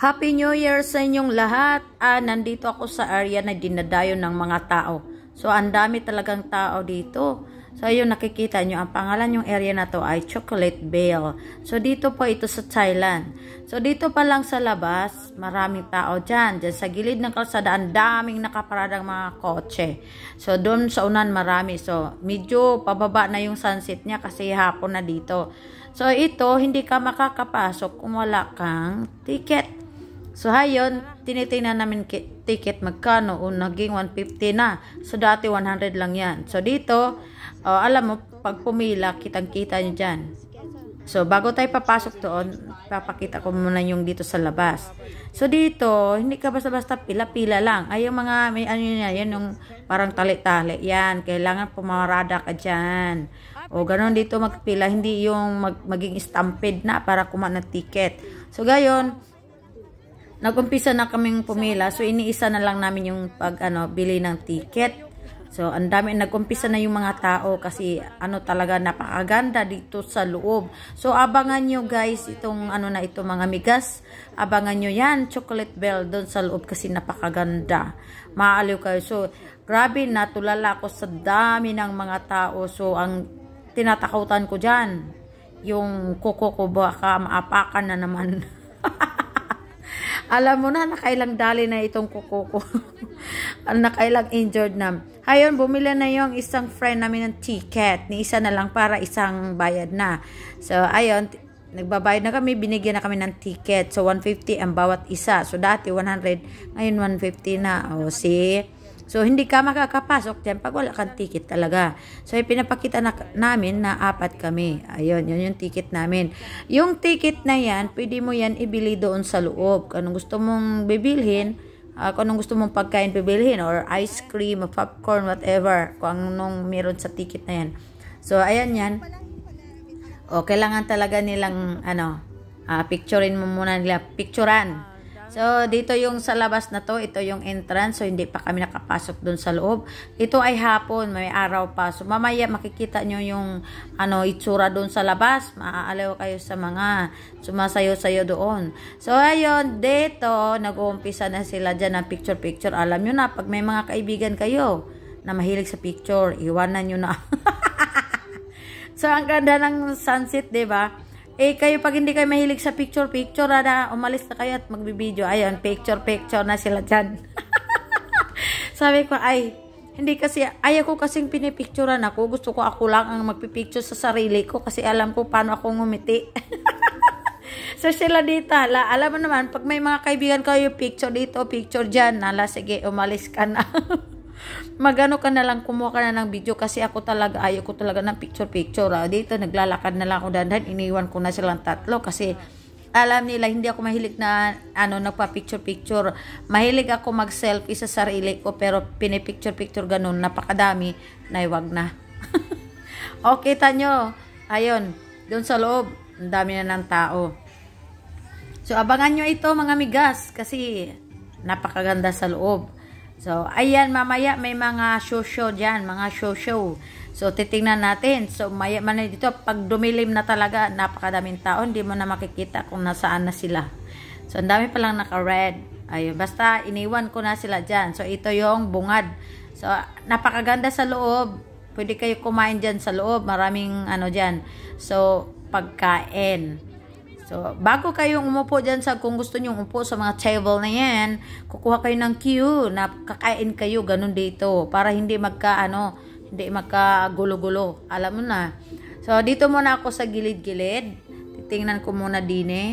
Happy New Year sa inyong lahat. Ah, nandito ako sa area na dinadayo ng mga tao. So, ang dami talagang tao dito. So, ayun, nakikita nyo. Ang pangalan yung area na to ay Chocolate Bale. So, dito po ito sa Thailand. So, dito pa lang sa labas, maraming tao dyan. Dyan sa gilid ng kalsada, ang daming nakaparadang mga kotse. So, doon sa unan marami. So, medyo pababa na yung sunset niya kasi hapon na dito. So, ito, hindi ka makakapasok kung wala kang ticket. So hayon, tinitingnan namin ticket magkano. O naging 150 na. So dati 100 lang yan. So dito, uh, alam mo, pag pumila, kitang-kita nyo dyan. So bago tayo papasok doon, papakita ko muna yung dito sa labas. So dito, hindi ka basta-basta pila-pila lang. Ay yung mga, may ano yun, yan yung parang tali-tali. Yan, kailangan pumarada ka dyan. O ganun dito magpila, hindi yung mag, maging stampede na para kumain ng ticket. So gayon, Nagumpisa na kaming pumila. So, iniisa na lang namin yung pag, ano, bili ng ticket. So, ang dami. Nagumpisa na yung mga tao kasi, ano talaga, napakaganda dito sa loob. So, abangan nyo guys itong, ano na ito, mga migas. Abangan nyo yan, chocolate bell doon sa loob kasi napakaganda. Maaliw kayo. So, grabe, natulala ako sa dami ng mga tao. So, ang tinatakutan ko dyan, yung kuko ko baka maapakan na naman. Alam mo na, nakailang dali na itong kuko ko. nakailang injured na. Ayun, bumili na yung isang friend namin ng ticket. Ni isa na lang para isang bayad na. So, ayun, nagbabayad na kami, binigyan na kami ng ticket. So, 150 ang bawat isa. So, dati 100, ngayon 150 na. O, oh, see? So, hindi ka makakapasok dyan pag wala kang ticket talaga. So, pinapakita na, namin na apat kami. Ayun, yun yung ticket namin. Yung ticket na yan, pwede mo yan ibili doon sa loob. Anong gusto mong bibilhin, uh, kung anong gusto mong pagkain bibilhin, or ice cream, popcorn, whatever, kung anong meron sa ticket na yan. So, ayan yan. O, kailangan talaga nilang, ano, uh, picturein mo muna nila, picturean So, dito yung sa labas na to, ito yung entrance. So, hindi pa kami nakapasok dun sa loob. Ito ay hapon, may araw pa. So, mamaya makikita nyo yung ano, itsura dun sa labas. Maaalaw kayo sa mga sumasayo-sayo doon. So, ayun, dito, nag-uumpisa na sila dyan ng picture-picture. Alam nyo na, pag may mga kaibigan kayo na mahilig sa picture, iwanan nyo na. so, ang ganda ng sunset, ba diba? Eh, kayo pag hindi kayo mahilig sa picture, picture na, umalis na kayo at magbibideo. Ayun, picture, picture na sila dyan. Sabi ko, ay, hindi kasi, ayaw ko kasing pinipicturean ako. Gusto ko ako lang ang magpipicture sa sarili ko kasi alam ko paano ako ngumiti. so, sila dito, la, alam mo naman, pag may mga kaibigan kayo, picture dito, picture dyan, nala, sige, umalis ka na. Magano ka na lang, kumuha ka na ng video kasi ako talaga, ayaw ko talaga ng picture-picture. Ah. Dito, naglalakad na lang ako dandan, iniwan ko na silang tatlo kasi alam nila, hindi ako mahilig na ano, nagpa-picture-picture. Mahilig ako mag-selfie sa sarili ko pero pinipicture-picture ganun, napakadami, na wag na. okay, tanyo. Ayun, doon sa loob, ang dami na ng tao. So, abangan nyo ito mga migas kasi napakaganda sa loob. So, ayan, mamaya may mga show-show dyan, mga show-show. So, titingnan natin. So, maya man dito, pag dumilim na talaga, napakadaming tao, hindi mo na makikita kung nasaan na sila. So, ang dami palang naka-red. Ayun, basta iniwan ko na sila dyan. So, ito yung bungad. So, napakaganda sa loob. Pwede kayo kumain dyan sa loob. Maraming ano dyan. So, pagkain. So, bago kayo umupo dyan sa kung gusto nyo umupo sa mga table na yan, kukuha kayo ng queue na kakain kayo ganun dito para hindi magka ano, hindi magka gulo-gulo. Alam mo na. So, dito muna ako sa gilid-gilid. Titingnan ko muna din eh.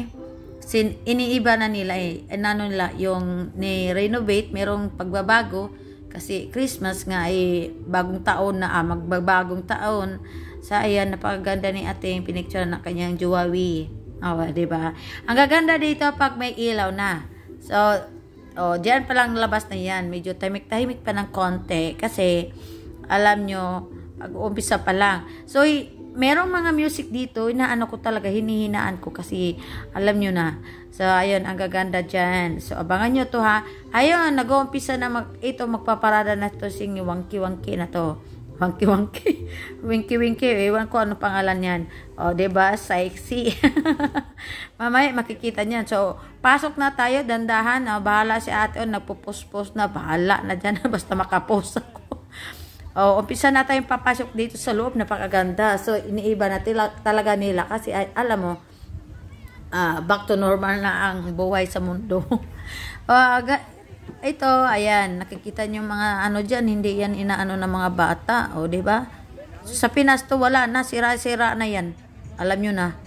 Sin, iniiba na nila eh. eh. Ano nila, yung ni-renovate, merong pagbabago. Kasi Christmas nga eh, bagong taon na ah, magbabagong taon. Sa ayan, napakaganda ni ating yung pinicture na kanyang juwawi. Oh, di ba? Ang gaganda dito pag may ilaw na. So, oh, diyan pa lang labas na 'yan. Medyo tahimik-tahimik pa ng konti kasi alam nyo, pag-uumpisa pa lang. So, merong mga music dito na ano ko talaga hinihinaan ko kasi alam nyo na. So, ayun, ang gaganda dyan. So, abangan nyo to ha. Ayun, nag-uumpisa na mag, ito, magpaparada na to sing wangki-wangki na to. Wangki Wangki. Winky Winky. Ewan ko ano pangalan yan. O, oh, ba diba? Sexy. Mamaya makikita niyan. So, pasok na tayo. Dandahan. Oh, bahala si ate. Oh, nagpo-post-post na. Bahala na dyan. Basta makapost ako. Oh, umpisa na tayong papasok dito sa loob. Napakaganda. So, iniiba na tila, talaga nila. Kasi, alam mo, uh, back to normal na ang buhay sa mundo. uh, ito, ayan, nakikita niyo mga ano diyan, hindi yan inaano ng mga bata. O, ba Sa Pinas to wala na, sira-sira na yan. Alam niyo na.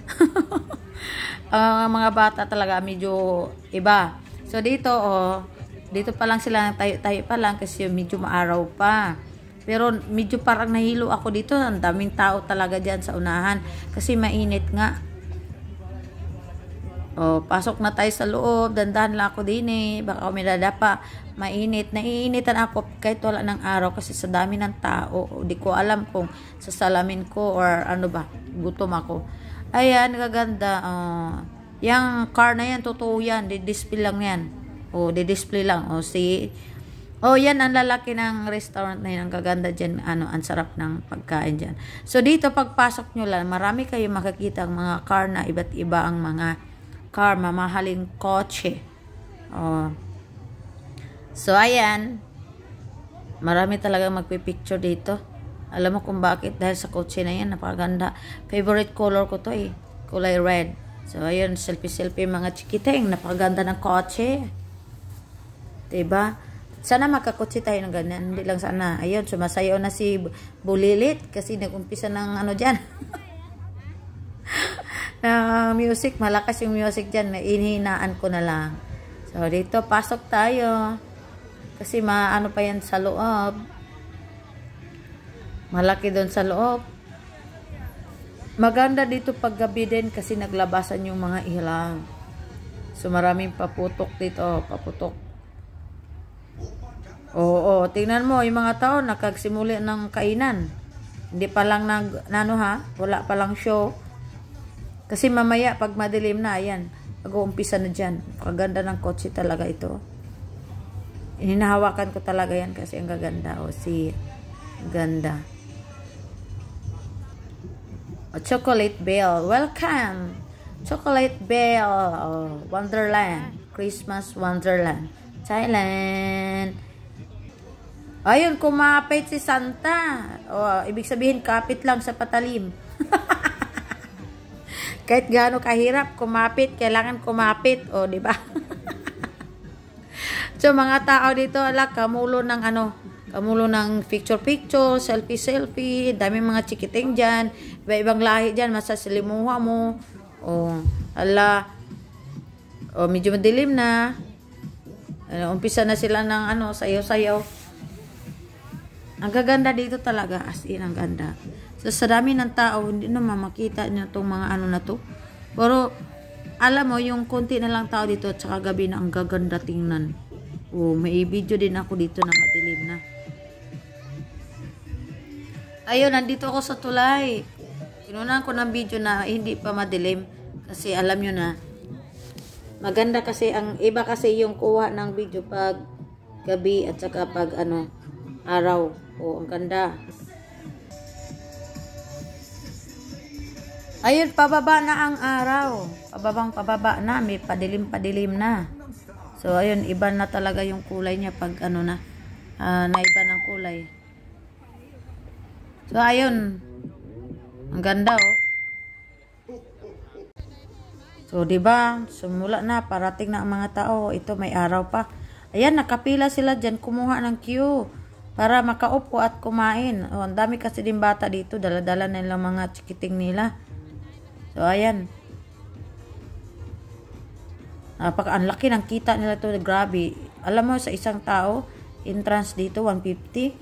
uh, mga bata talaga, medyo iba. So, dito, oh, dito pa lang sila, tayo-tayo pa lang kasi medyo maaraw pa. Pero medyo parang nahilo ako dito. Ang daming tao talaga diyan sa unahan. Kasi mainit nga. O, pasok na tayo sa loob. dandan lang ako din eh. Baka umilala pa. Mainit. Naiinitan ako kahit wala ng araw kasi sa dami ng tao. O, di ko alam kung sa salamin ko or ano ba. Gutom ako. Ayan, kaganda. Uh, yung car na yan, totoo yan. Di-display lang yan. oh di-display lang. oh si... Oh, yan ang lalaki ng restaurant na yan. Ang gaganda dyan. Ano, ang sarap ng pagkain dyan. So, dito pagpasok nyo lang, marami kayo makikita ang mga car na iba't iba ang mga car, mamahaling kotse. Oh. So, ayan. Marami talaga magpipicture dito. Alam mo kung bakit? Dahil sa kotse na yan, napakaganda. Favorite color ko to eh. Kulay red. So, ayun, selfie-selfie mga chikiteng. Napakaganda ng kotse. Diba? Sana makakotse tayo ng ganyan. Hindi lang sana. Ayun, sumasayo na si Bulilit kasi nagumpisa ng ano dyan. ng music. Malakas yung music dyan. Inhinaan ko na lang. So, dito, pasok tayo. Kasi maano pa yan sa loob. Malaki doon sa loob. Maganda dito paggabi din kasi naglabasan yung mga ilang. So, maraming paputok dito. Paputok. Oo, oo. Tingnan mo, yung mga tao nakagsimuli ng kainan. Hindi pa lang nag, nano ha, wala pa lang show. Kasi mamaya, pag madilim na, ayan, mag-uumpisa na dyan. Kaganda ng kotse talaga ito. Hinahawakan ko talaga yan kasi ang gaganda. O, oh, si ganda. O, oh, Chocolate Bell. Welcome! Chocolate Bell. O, oh, Wonderland. Christmas Wonderland. Thailand. Ayun, kumapit si Santa. O, ibig sabihin, kapit lang sa patalim. Kahit gaano kahirap, kumapit, kailangan kumapit, o, oh, di ba? so, mga tao dito, ala, kamulo ng ano, kamulo ng picture-picture, selfie-selfie, daming mga chikiting dyan, iba-ibang lahi dyan, masasilimuha mo, o, oh, ala, o, oh, medyo madilim na, ano, umpisa na sila ng ano, sayo-sayo. Ang gaganda dito talaga, as in, ang ganda. So, sa dami ng tao, hindi naman makita nyo itong mga ano na to. Pero, alam mo, yung konti na lang tao dito, at saka gabi na ang gaganda tingnan. Oh, may video din ako dito na matilim na. Ayun, nandito ako sa tulay. Kinunan ko ng video na hindi pa madilim. Kasi alam nyo na, maganda kasi, ang iba kasi yung kuha ng video pag gabi at saka pag ano, araw. O, ang ganda. Ayun, pababa na ang araw. Pababang pababa na. May padilim-padilim na. So, ayun, iba na talaga yung kulay niya pag ano na, uh, naiba ng kulay. So, ayun. Ang ganda, oh. So, di ba? Sumula na, parating na ang mga tao. Ito, may araw pa. Ayan, nakapila sila dyan, kumuha ng queue para makaupo at kumain. O, ang dami kasi din bata dito, daladala na nilang mga chikiting nila. So, ayan. Napaka, ang laki ng kita nila to, grabe. Alam mo, sa isang tao, entrance dito, 150.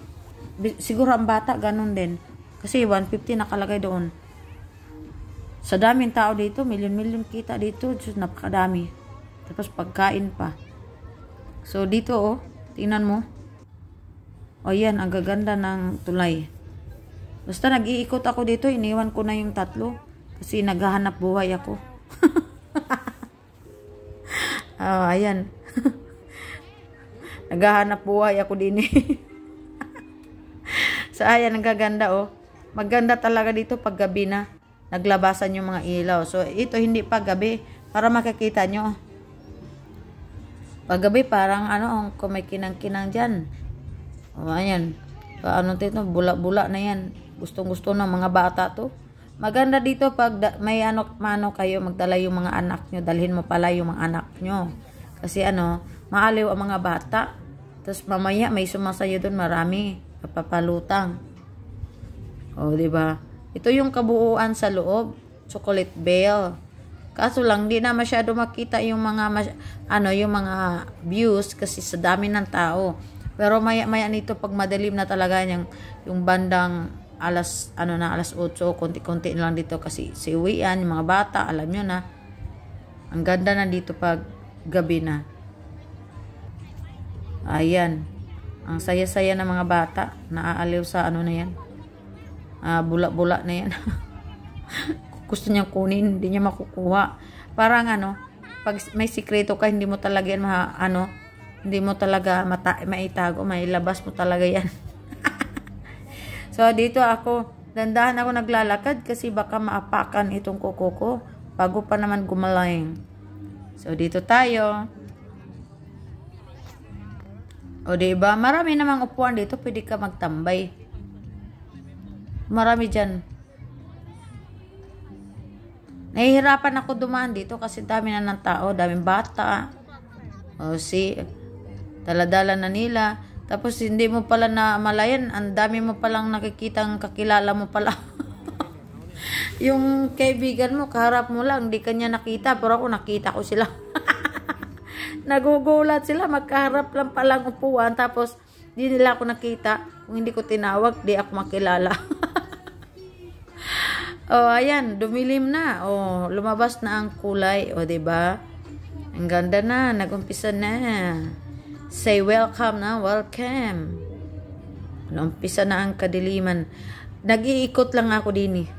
Siguro ang bata, ganun din. Kasi 150 nakalagay doon. Sa daming tao dito, milyon-milyon kita dito, Diyos, napakadami. Tapos pagkain pa. So, dito, oh, tingnan mo. O yan, ang gaganda ng tulay. Basta nag-iikot ako dito, iniwan ko na yung tatlo. Kasi naghahanap buhay ako. oh, ayan. naghahanap buhay ako din eh. so, ayan, ang gaganda oh. Maganda talaga dito pag gabi na. Naglabasan yung mga ilaw. So, ito hindi pa gabi. Para makikita nyo. Pag gabi, parang ano, oh, kung may kinang-kinang dyan. O, ayan. Ano tito, bula-bula na yan. Gustong-gusto ng mga bata to. Maganda dito pag may anok mano kayo, magdala yung mga anak nyo. Dalhin mo pala yung mga anak nyo. Kasi ano, maaliw ang mga bata. Tapos mamaya may sumasayo doon marami. Papapalutang. O, ba diba? Ito yung kabuuan sa loob. Chocolate bell. Kaso lang, di na masyado makita yung mga, ano, yung mga views kasi sa dami ng tao. Pero maya-maya nito pag madilim na talaga yung, yung bandang alas ano na alas 8 konti-konti na lang dito kasi si uwian yung mga bata alam nyo na ang ganda na dito pag gabi na ayan ang saya-saya ng mga bata naaaliw sa ano na yan ah, bula-bula ah, na yan gusto niyang kunin hindi niya makukuha parang ano pag may sikreto ka hindi mo talaga yan ma, ano hindi mo talaga mata maitago, may labas mo talaga yan. so, dito ako, dandahan ako naglalakad kasi baka maapakan itong kuko ko bago pa naman gumaling. So, dito tayo. O, diba? Marami namang upuan dito. Pwede ka magtambay. Marami dyan. Nahihirapan ako dumaan dito kasi dami na ng tao. Daming bata. O, si Daladala na nila. Tapos hindi mo pala na malayan, ang dami mo palang nakikitang kakilala mo pala. yung kaibigan mo, kaharap mo lang, di kanya nakita, pero ako nakita ko sila. Nagugulat sila, magkaharap lang palang upuan, tapos di nila ako nakita. Kung hindi ko tinawag, di ako makilala. oh, ayan, dumilim na. Oh, lumabas na ang kulay. Oh, 'di ba? Ang ganda na, nagumpisa na. Say welcome na, welcome. Numpisa na ang kadiliman. Nag-iikot lang ako din eh.